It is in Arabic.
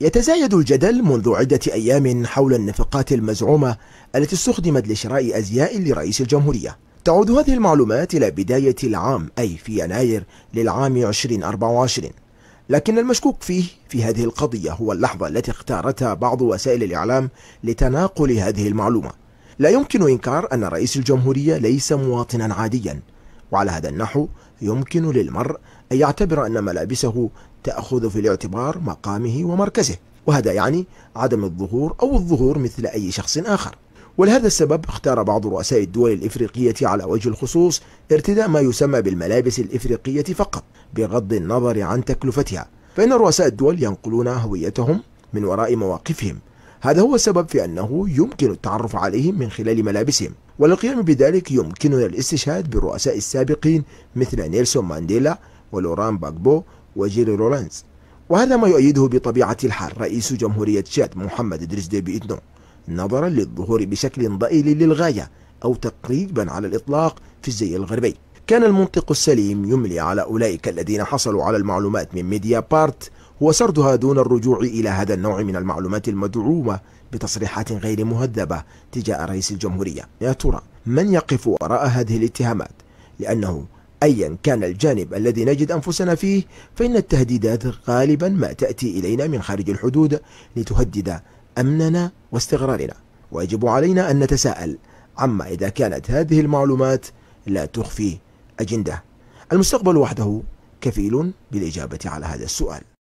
يتزايد الجدل منذ عدة أيام حول النفقات المزعومة التي استخدمت لشراء أزياء لرئيس الجمهورية تعود هذه المعلومات إلى بداية العام أي في يناير للعام 2024 لكن المشكوك فيه في هذه القضية هو اللحظة التي اختارتها بعض وسائل الإعلام لتناقل هذه المعلومة لا يمكن إنكار أن رئيس الجمهورية ليس مواطنا عاديا وعلى هذا النحو يمكن للمرء أن يعتبر أن ملابسه تأخذ في الاعتبار مقامه ومركزه وهذا يعني عدم الظهور أو الظهور مثل أي شخص آخر ولهذا السبب اختار بعض رؤساء الدول الإفريقية على وجه الخصوص ارتداء ما يسمى بالملابس الإفريقية فقط بغض النظر عن تكلفتها فإن رؤساء الدول ينقلون هويتهم من وراء مواقفهم هذا هو السبب في أنه يمكن التعرف عليهم من خلال ملابسهم وللقيام بذلك يمكننا الاستشهاد بالرؤساء السابقين مثل نيلسون مانديلا ولوران باغبو وجيري رولانز وهذا ما يؤيده بطبيعة الحال رئيس جمهورية تشاد محمد إدريس ديبي إتنو نظرا للظهور بشكل ضئيل للغاية أو تقريبا على الإطلاق في الزي الغربي كان المنطق السليم يملي على أولئك الذين حصلوا على المعلومات من ميديا بارت هو سردها دون الرجوع إلى هذا النوع من المعلومات المدعومة بتصريحات غير مهذبة تجاه رئيس الجمهورية يا ترى من يقف وراء هذه الاتهامات لأنه أيا كان الجانب الذي نجد أنفسنا فيه فإن التهديدات غالبا ما تأتي إلينا من خارج الحدود لتهدد أمننا واستقرارنا ويجب علينا أن نتساءل عما إذا كانت هذه المعلومات لا تخفي أجندة المستقبل وحده كفيل بالإجابة على هذا السؤال